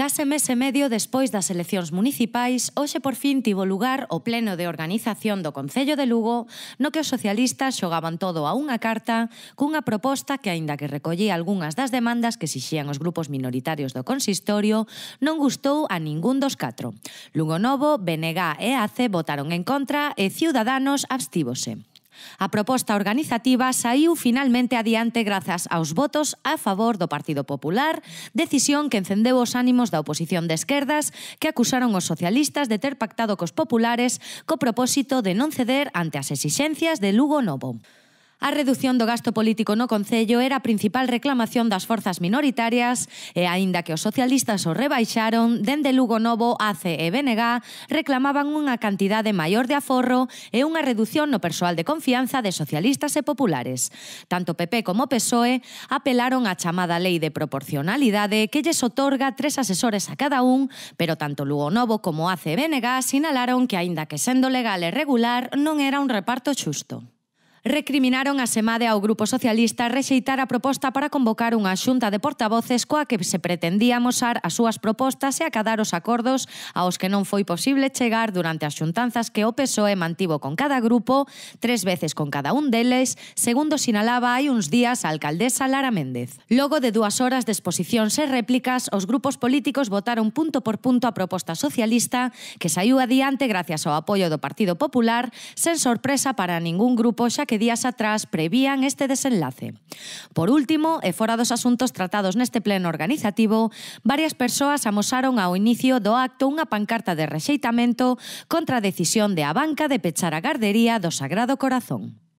Case mes e medio despois das eleccións municipais, hoxe por fin tivo lugar o pleno de organización do Concello de Lugo, no que os socialistas xogaban todo a unha carta cunha proposta que, aínda que recollía algunhas das demandas que xixían os grupos minoritarios do consistorio, non gustou a ningún dos catro. Lugo Novo, BNG e ACE votaron en contra e Ciudadanos abstívose. A proposta organizativa saiu finalmente adiante grazas aos votos a favor do Partido Popular, decisión que encendeu os ánimos da oposición de esquerdas que acusaron os socialistas de ter pactado cos populares co propósito de non ceder ante as exixencias de Lugo Novo. A redución do gasto político no Concello era a principal reclamación das forzas minoritarias e, aínda que os socialistas o rebaixaron, dende Lugo Novo, ACE e BNG reclamaban unha cantidade maior de aforro e unha reducción no persoal de confianza de socialistas e populares. Tanto PP como PSOE apelaron á chamada lei de proporcionalidade que lles otorga tres asesores a cada un, pero tanto Lugo Novo como ACE e BNG sinalaron que, aínda que sendo legal e regular, non era un reparto xusto recriminaron a Semade ao Grupo Socialista rexeitar a proposta para convocar unha xunta de portavoces coa que se pretendía mosar as súas propostas e acadar os acordos aos que non foi posible chegar durante as xuntanzas que o PSOE mantivo con cada grupo, tres veces con cada un deles, segundo sinalaba hai uns días a alcaldesa Lara Méndez. Logo de dúas horas de exposicións e réplicas, os grupos políticos votaron punto por punto a proposta socialista que saiu adiante gracias ao apoio do Partido Popular, sen sorpresa para ningún grupo xa que días atrás prevían este desenlace. Por último, e fora dos asuntos tratados neste pleno organizativo, varias persoas amosaron ao inicio do acto unha pancarta de rexeitamento contra a decisión de a banca de pechar a gardería do Sagrado Corazón.